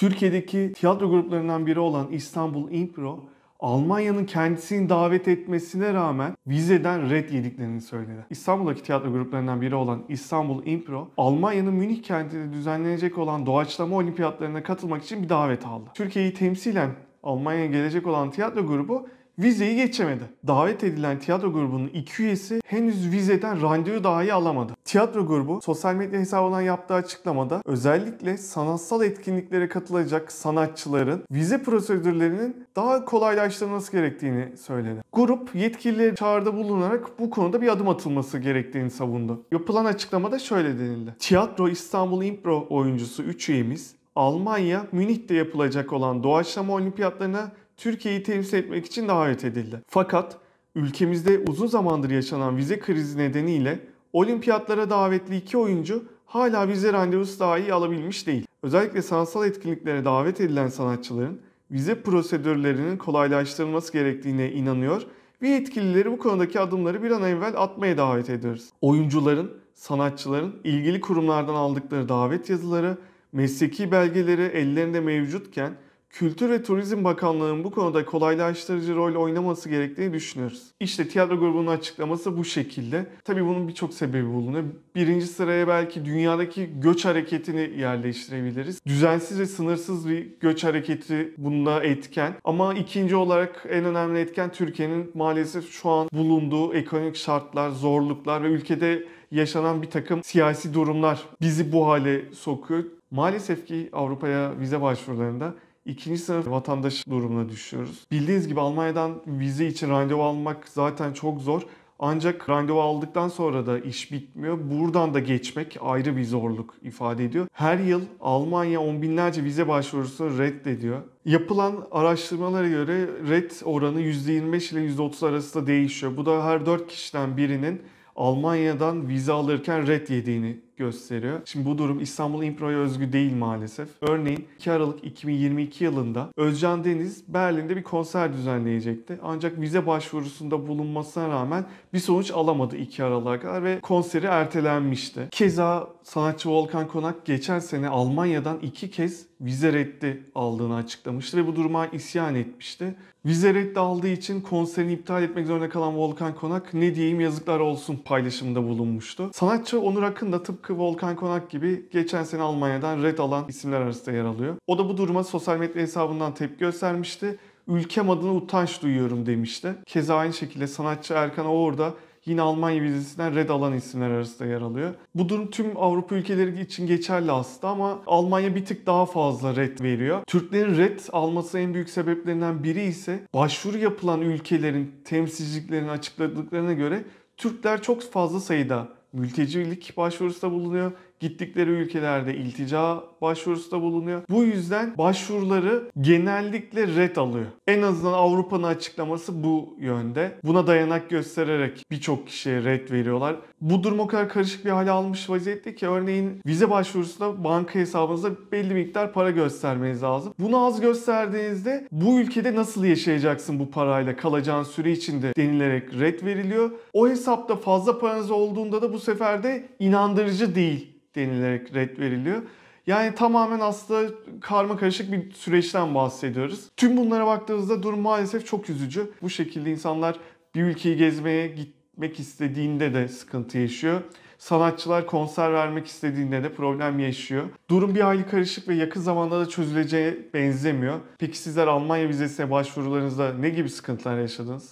Türkiye'deki tiyatro gruplarından biri olan İstanbul Impro, Almanya'nın kendisini davet etmesine rağmen vizeden red yediklerini söyledi. İstanbul'daki tiyatro gruplarından biri olan İstanbul Impro, Almanya'nın Münih kentinde düzenlenecek olan doğaçlama olimpiyatlarına katılmak için bir davet aldı. Türkiye'yi temsilen Almanya'ya gelecek olan tiyatro grubu Vizeyi geçemedi. Davet edilen tiyatro grubunun iki üyesi henüz vizeden randevu dahi alamadı. Tiyatro grubu sosyal medya hesabından yaptığı açıklamada özellikle sanatsal etkinliklere katılacak sanatçıların vize prosedürlerinin daha kolaylaştırılması gerektiğini söyledi. Grup yetkilileri çağrıda bulunarak bu konuda bir adım atılması gerektiğini savundu. Yapılan açıklamada şöyle denildi. Tiyatro İstanbul Impro oyuncusu 3 üyemiz Almanya Münih'te yapılacak olan doğaçlama olimpiyatlarına Türkiye'yi temsil etmek için davet edildi. Fakat ülkemizde uzun zamandır yaşanan vize krizi nedeniyle olimpiyatlara davetli iki oyuncu hala vize randevusu dahi alabilmiş değil. Özellikle sanatsal etkinliklere davet edilen sanatçıların vize prosedürlerinin kolaylaştırılması gerektiğine inanıyor ve yetkilileri bu konudaki adımları bir an evvel atmaya davet ediyoruz. Oyuncuların, sanatçıların ilgili kurumlardan aldıkları davet yazıları, mesleki belgeleri ellerinde mevcutken Kültür ve Turizm Bakanlığı'nın bu konuda kolaylaştırıcı rol oynaması gerektiğini düşünüyoruz. İşte tiyatro grubunun açıklaması bu şekilde. Tabii bunun birçok sebebi bulunuyor. Birinci sıraya belki dünyadaki göç hareketini yerleştirebiliriz. Düzensiz ve sınırsız bir göç hareketi bunda etken. Ama ikinci olarak en önemli etken Türkiye'nin maalesef şu an bulunduğu ekonomik şartlar, zorluklar ve ülkede yaşanan bir takım siyasi durumlar bizi bu hale sokuyor. Maalesef ki Avrupa'ya vize başvurularında ikinci sınıf vatandaş durumuna düşüyoruz. Bildiğiniz gibi Almanya'dan vize için randevu almak zaten çok zor. Ancak randevu aldıktan sonra da iş bitmiyor. Buradan da geçmek ayrı bir zorluk ifade ediyor. Her yıl Almanya on binlerce vize başvurusu reddediyor. Yapılan araştırmalara göre red oranı %25 ile %30 arasında değişiyor. Bu da her 4 kişiden birinin Almanya'dan vize alırken red yediğini gösteriyor. Şimdi bu durum İstanbul İmpro'ya özgü değil maalesef. Örneğin 2 Aralık 2022 yılında Özcan Deniz Berlin'de bir konser düzenleyecekti. Ancak vize başvurusunda bulunmasına rağmen bir sonuç alamadı 2 Aralık'a kadar ve konseri ertelenmişti. Keza sanatçı Volkan Konak geçen sene Almanya'dan iki kez vize reddi aldığını açıklamıştı ve bu duruma isyan etmişti. Vize reddi aldığı için konserini iptal etmek zorunda kalan Volkan Konak ne diyeyim yazıklar olsun paylaşımında bulunmuştu. Sanatçı Onur Akın da tıpkı tıpkı Volkan Konak gibi geçen sene Almanya'dan red alan isimler arasında yer alıyor. O da bu duruma sosyal medya hesabından tepki göstermişti. Ülkem adına utanç duyuyorum demişti. Keza aynı şekilde sanatçı Erkan Oğur da yine Almanya vizesinden red alan isimler arasında yer alıyor. Bu durum tüm Avrupa ülkeleri için geçerli aslında ama Almanya bir tık daha fazla red veriyor. Türklerin red alması en büyük sebeplerinden biri ise başvuru yapılan ülkelerin temsilciliklerini açıkladıklarına göre Türkler çok fazla sayıda mültecilik başvurusunda bulunuyor gittikleri ülkelerde iltica başvurusu da bulunuyor. Bu yüzden başvuruları genellikle red alıyor. En azından Avrupa'nın açıklaması bu yönde. Buna dayanak göstererek birçok kişiye red veriyorlar. Bu durum o kadar karışık bir hale almış vaziyette ki örneğin vize başvurusunda banka hesabınıza belli miktar para göstermeniz lazım. Bunu az gösterdiğinizde bu ülkede nasıl yaşayacaksın bu parayla kalacağın süre içinde denilerek red veriliyor. O hesapta fazla paranız olduğunda da bu sefer de inandırıcı değil denilerek red veriliyor. Yani tamamen aslında karma karışık bir süreçten bahsediyoruz. Tüm bunlara baktığımızda durum maalesef çok üzücü. Bu şekilde insanlar bir ülkeyi gezmeye gitmek istediğinde de sıkıntı yaşıyor. Sanatçılar konser vermek istediğinde de problem yaşıyor. Durum bir hayli karışık ve yakın zamanda da çözüleceğe benzemiyor. Peki sizler Almanya vizesine başvurularınızda ne gibi sıkıntılar yaşadınız?